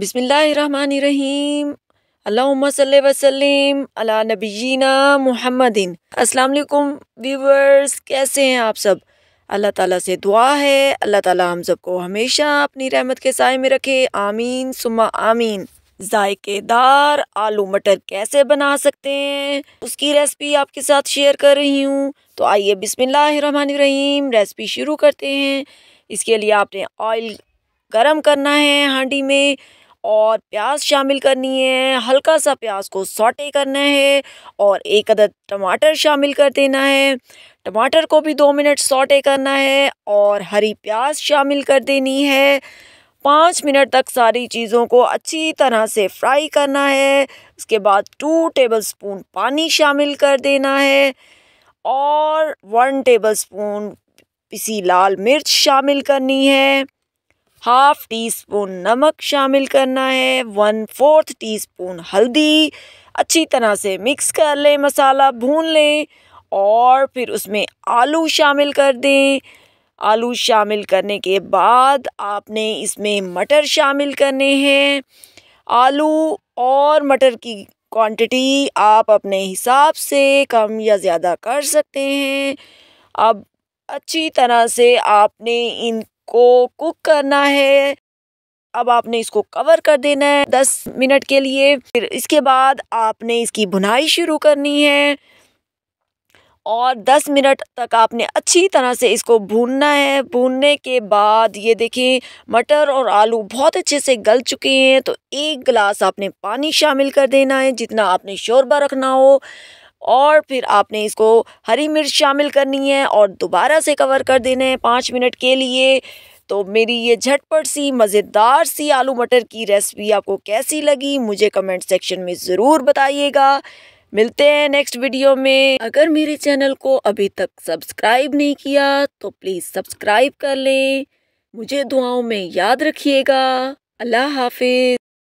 बिसमीम अल्लाम वसलम अला नबीना मोहम्मदिन अस्सलाम व्यूवर्स कैसे हैं आप सब अल्लाह ताला से दुआ है अल्लाह ताला हम सबको हमेशा अपनी रहमत के साय में रखे आमीन सुमा आमीन जायकेदार आलू मटर कैसे बना सकते हैं उसकी रेसिपी आपके साथ शेयर कर रही हूँ तो आइए बिसमीम रेसिपी शुरू करते हैं इसके लिए आपने ऑयल गरम करना है हांडी में और प्याज शामिल करनी है हल्का सा प्याज को सॉटे करना है और एक अदद टमाटर शामिल कर देना है टमाटर को भी दो मिनट सॉटे करना है और हरी प्याज शामिल कर देनी है पाँच मिनट तक सारी चीज़ों को अच्छी तरह से फ्राई करना है उसके बाद टू टेबलस्पून पानी शामिल कर देना है और वन टेबलस्पून पिसी लाल मिर्च शामिल करनी है हाफ टी स्पून नमक शामिल करना है वन फोर्थ टी स्पून हल्दी अच्छी तरह से मिक्स कर लें मसाला भून लें और फिर उसमें आलू शामिल कर दें आलू शामिल करने के बाद आपने इसमें मटर शामिल करने हैं आलू और मटर की क्वांटिटी आप अपने हिसाब से कम या ज़्यादा कर सकते हैं अब अच्छी तरह से आपने इन को कुक करना है अब आपने इसको कवर कर देना है दस मिनट के लिए फिर इसके बाद आपने इसकी भुनाई शुरू करनी है और 10 मिनट तक आपने अच्छी तरह से इसको भूनना है भूनने के बाद ये देखें मटर और आलू बहुत अच्छे से गल चुके हैं तो एक गिलास आपने पानी शामिल कर देना है जितना आपने शोरबा रखना हो और फिर आपने इसको हरी मिर्च शामिल करनी है और दोबारा से कवर कर देना है पाँच मिनट के लिए तो मेरी ये झटपट सी मज़ेदार सी आलू मटर की रेसिपी आपको कैसी लगी मुझे कमेंट सेक्शन में ज़रूर बताइएगा मिलते हैं नेक्स्ट वीडियो में अगर मेरे चैनल को अभी तक सब्सक्राइब नहीं किया तो प्लीज़ सब्सक्राइब कर लें मुझे दुआओं में याद रखिएगा अल्लाह हाफिज़